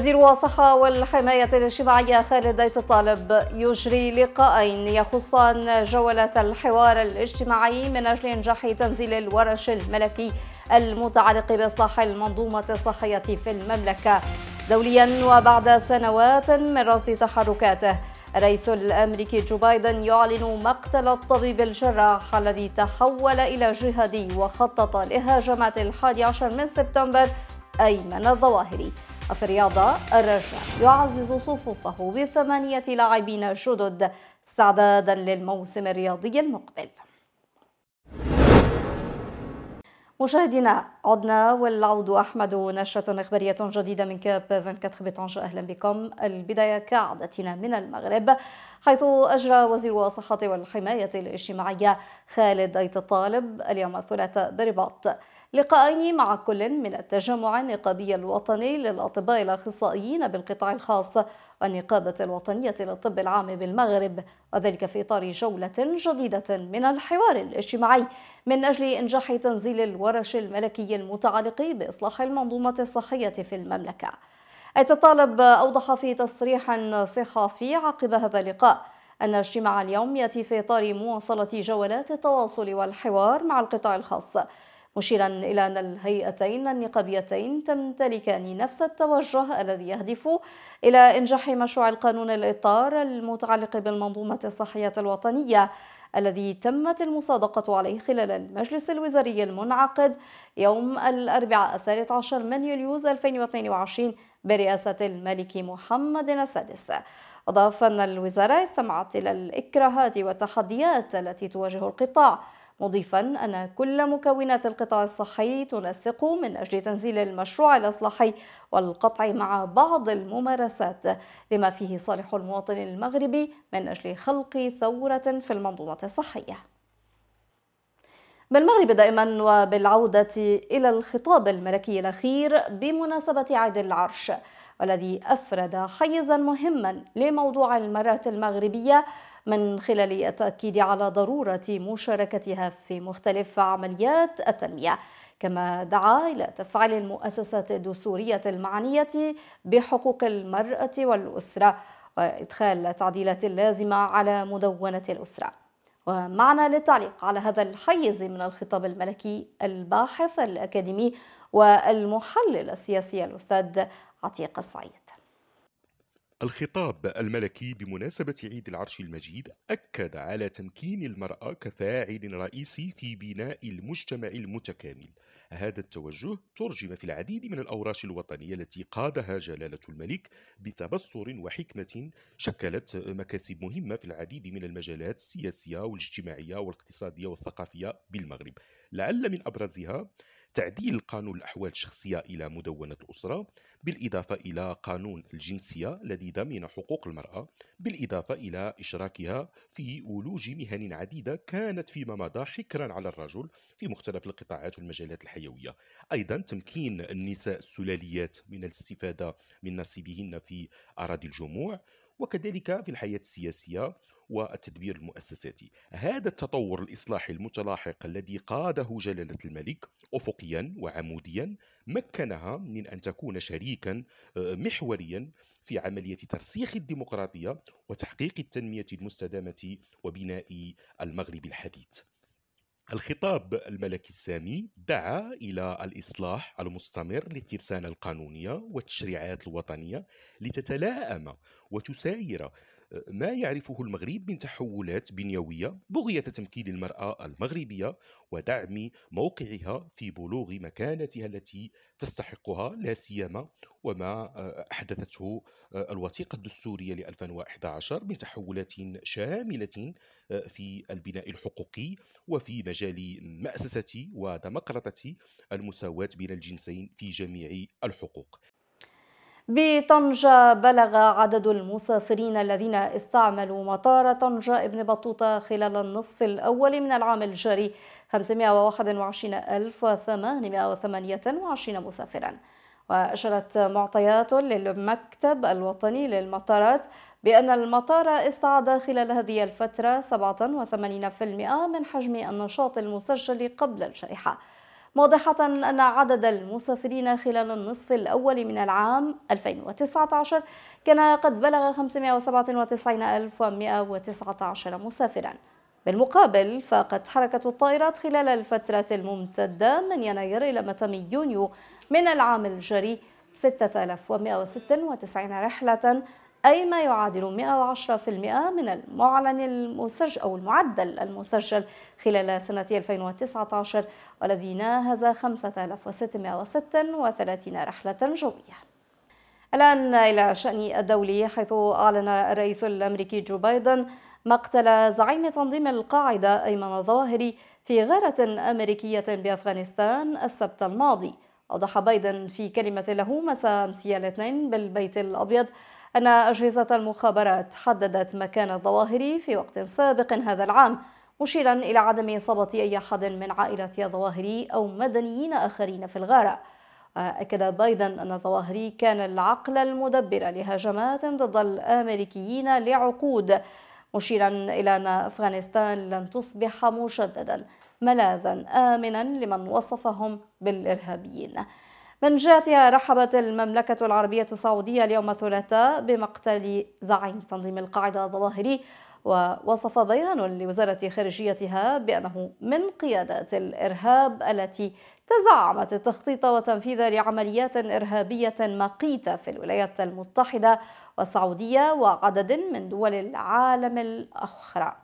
وزير الصحة والحماية الاجتماعية خالد ديت الطالب يجري لقاءين يخصان جولة الحوار الاجتماعي من أجل إنجاح تنزيل الورش الملكي المتعلق بإصلاح المنظومة الصحية في المملكة دوليا وبعد سنوات من رصد تحركاته الرئيس الأمريكي جو بايدن يعلن مقتل الطبيب الجراح الذي تحول إلى جهدي وخطط لهجمات الحادي عشر من سبتمبر أيمن الظواهري وفي الرياضة الرجاء يعزز صفوفه بثمانية لاعبين جدد استعدادا للموسم الرياضي المقبل مشاهدينا عدنا والعود أحمد نشرة إخبارية جديدة من كاب 24 بطنجة أهلا بكم البداية كعادتنا من المغرب حيث أجرى وزير الصحة والحماية الاجتماعية خالد أيت الطالب اليوم الثلاثاء برباط لقاءين مع كل من التجمع النقابي الوطني للأطباء الأخصائيين بالقطاع الخاص والنقابة الوطنية للطب العام بالمغرب وذلك في إطار جولة جديدة من الحوار الاجتماعي من أجل إنجاح تنزيل الورش الملكي المتعلق بإصلاح المنظومة الصحية في المملكة التطالب أوضح في تصريح صحفي عقب هذا اللقاء أن اجتماع اليوم يأتي في إطار مواصلة جولات التواصل والحوار مع القطاع الخاص مشيرا إلى أن الهيئتين النقابيتين تمتلكان نفس التوجه الذي يهدف إلى إنجاح مشروع القانون الإطار المتعلق بالمنظومة الصحية الوطنية الذي تمت المصادقة عليه خلال المجلس الوزاري المنعقد يوم الأربعاء الثالث عشر من يوليوز 2022 برئاسة الملك محمد السادس أضاف أن الوزارة استمعت إلى الإكراهات والتحديات التي تواجه القطاع مضيفا أن كل مكونات القطاع الصحي تنسق من أجل تنزيل المشروع الإصلاحي والقطع مع بعض الممارسات لما فيه صالح المواطن المغربي من أجل خلق ثورة في المنظومة الصحية بالمغرب دائما وبالعودة إلى الخطاب الملكي الأخير بمناسبة عيد العرش والذي أفرد حيزا مهما لموضوع المرأة المغربية من خلال التأكيد على ضرورة مشاركتها في مختلف عمليات التنمية كما دعا إلى تفعيل المؤسسات الدستورية المعنية بحقوق المرأة والأسرة وإدخال التعديلات اللازمة على مدونة الأسرة ومعنا للتعليق على هذا الحيز من الخطاب الملكي الباحث الأكاديمي والمحلل السياسي الأستاذ عتيق السعيد الخطاب الملكي بمناسبة عيد العرش المجيد أكد على تمكين المرأة كفاعل رئيسي في بناء المجتمع المتكامل. هذا التوجه ترجم في العديد من الأوراش الوطنية التي قادها جلالة الملك بتبصر وحكمة شكلت مكاسب مهمة في العديد من المجالات السياسية والاجتماعية والاقتصادية والثقافية بالمغرب. لعل من أبرزها تعديل قانون الأحوال الشخصية إلى مدونة الأسرة بالإضافة إلى قانون الجنسية الذي ضمن حقوق المرأة بالإضافة إلى إشراكها في ولوج مهن عديدة كانت فيما مضى حكرا على الرجل في مختلف القطاعات والمجالات الحيوية أيضا تمكين النساء السلاليات من الاستفادة من نصيبهن في أراضي الجموع وكذلك في الحياة السياسية والتدبير المؤسساتي هذا التطور الإصلاحي المتلاحق الذي قاده جلالة الملك أفقيا وعموديا مكنها من أن تكون شريكا آه، محوريا في عملية ترسيخ الديمقراطية وتحقيق التنمية المستدامة وبناء المغرب الحديث الخطاب الملكي السامي دعا إلى الإصلاح المستمر للترسانة القانونية والتشريعات الوطنية لتتلائم وتساير ما يعرفه المغرب من تحولات بنيوية بغية تمكين المرأة المغربية ودعم موقعها في بلوغ مكانتها التي تستحقها لا سيما وما آه، أحدثته آه، الوثيقة الدستورية ل 2011 من تحولات شاملة آه، في البناء الحقوقي وفي مجال مأسسة ودمقرطة المساواة بين الجنسين في جميع الحقوق بطنجة بلغ عدد المسافرين الذين استعملوا مطار طنجة ابن بطوطة خلال النصف الأول من العام الجاري 521828 مسافرا وأشرت معطيات للمكتب الوطني للمطارات بأن المطار استعاد خلال هذه الفترة 87% من حجم النشاط المسجل قبل الجائحة واضحة أن عدد المسافرين خلال النصف الأول من العام 2019 كان قد بلغ 597119 مسافراً بالمقابل فاقت حركة الطائرات خلال الفترة الممتدة من يناير إلى متى يونيو من العام الجاري 6196 رحلة أي ما يعادل 110% من المعلن المسجل أو المعدل المسجل خلال سنة 2019 والذي ناهز 5636 رحلة جوية الآن إلى شأن الدولي حيث أعلن الرئيس الأمريكي جو بايدن مقتل زعيم تنظيم القاعدة أيمن الظواهري في غارة أمريكية بأفغانستان السبت الماضي أوضح بايدن في كلمة له مساء أمس الاثنين بالبيت الأبيض أن أجهزة المخابرات حددت مكان الظواهري في وقت سابق هذا العام مشيرا إلى عدم إصابة أي أحد من عائلة الظواهري أو مدنيين آخرين في الغارة أكد بايدن أن الظواهري كان العقل المدبر لهجمات ضد الأمريكيين لعقود مشيرا إلى أن أفغانستان لن تصبح مجددا ملاذا آمنا لمن وصفهم بالإرهابيين من جهتها رحبت المملكة العربية السعودية اليوم الثلاثاء بمقتل زعيم تنظيم القاعدة الظواهري ووصف بيان لوزارة خارجيتها بأنه من قيادات الإرهاب التي تزعمت التخطيط وتنفيذ لعمليات إرهابية مقيتة في الولايات المتحدة والسعودية وعدد من دول العالم الأخرى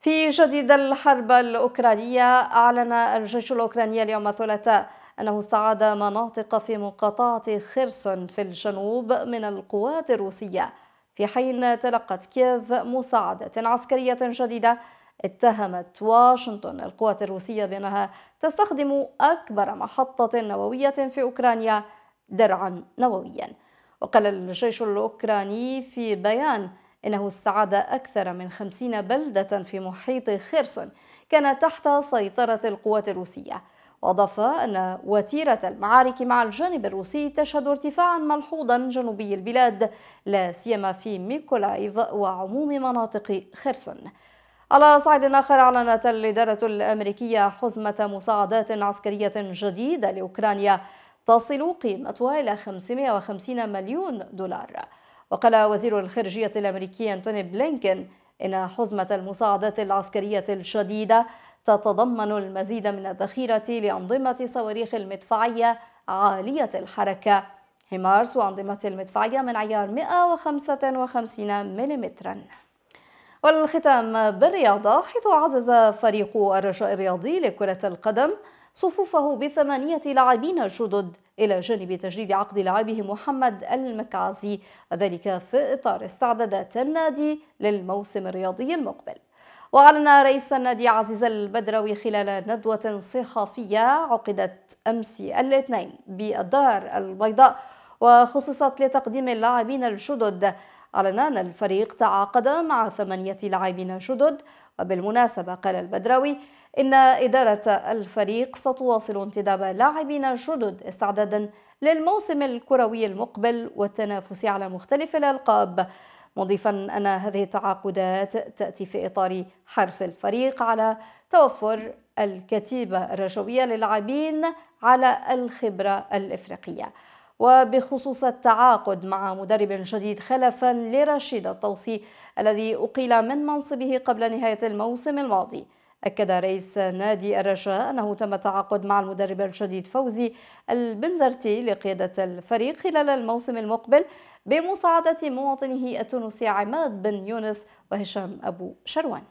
في جديد الحرب الأوكرانية أعلن الجيش الأوكراني اليوم الثلاثاء أنه استعاد مناطق في مقاطعة خرسون في الجنوب من القوات الروسية في حين تلقت كييف مساعدة عسكرية جديدة اتهمت واشنطن القوات الروسية بأنها تستخدم أكبر محطة نووية في أوكرانيا درعا نوويا وقال الجيش الأوكراني في بيان إنه استعاد أكثر من خمسين بلدة في محيط خيرسون كانت تحت سيطرة القوات الروسية وأضاف أن وتيرة المعارك مع الجانب الروسي تشهد ارتفاعا ملحوظا جنوبي البلاد لا سيما في ميكولايف وعموم مناطق خرسون على صعيد آخر أعلنت الإدارة الأمريكية حزمة مساعدات عسكرية جديدة لأوكرانيا تصل قيمتها إلى 550 مليون دولار وقال وزير الخارجية الأمريكي أنتوني بلينكن إن حزمة المساعدات العسكرية الجديدة تتضمن المزيد من الذخيرة لأنظمة صواريخ المدفعية عالية الحركة هيمارس وأنظمة المدفعية من عيار 155 ملم والختام بالرياضة حيث عزز فريق الرجاء الرياضي لكرة القدم صفوفه بثمانية لاعبين جدد إلى جانب تجديد عقد لاعبه محمد المكعزي وذلك في إطار استعدادات النادي للموسم الرياضي المقبل وأعلن رئيس النادي عزيز البدروي خلال ندوة صحفية عقدت أمس الاثنين بالدار البيضاء وخصصت لتقديم اللاعبين الجدد أعلن أن الفريق تعاقد مع ثمانية لاعبين جدد وبالمناسبة قال البدراوي إن إدارة الفريق ستواصل انتداب لاعبين جدد استعدادا للموسم الكروي المقبل والتنافس على مختلف الألقاب مضيفا أن هذه التعاقدات تأتي في إطار حرص الفريق على توفر الكتيبة الرشوية للاعبين على الخبرة الإفريقية وبخصوص التعاقد مع مدرب جديد خلفا لرشيد الطوسي الذي أقيل من منصبه قبل نهاية الموسم الماضي أكد رئيس نادي الرجاء أنه تم التعاقد مع المدرب الجديد فوزي البنزرتي لقيادة الفريق خلال الموسم المقبل بمساعدة مواطنه التونسي عماد بن يونس وهشام أبو شروان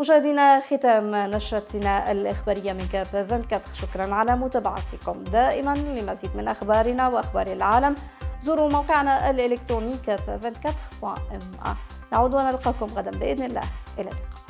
مشاهدينا ختام نشرتنا الإخبارية من كاب 24 شكرا على متابعتكم دائما لمزيد من أخبارنا وأخبار العالم زوروا موقعنا الإلكتروني كاب 24.ma نعود ونلقاكم غدا بإذن الله إلى اللقاء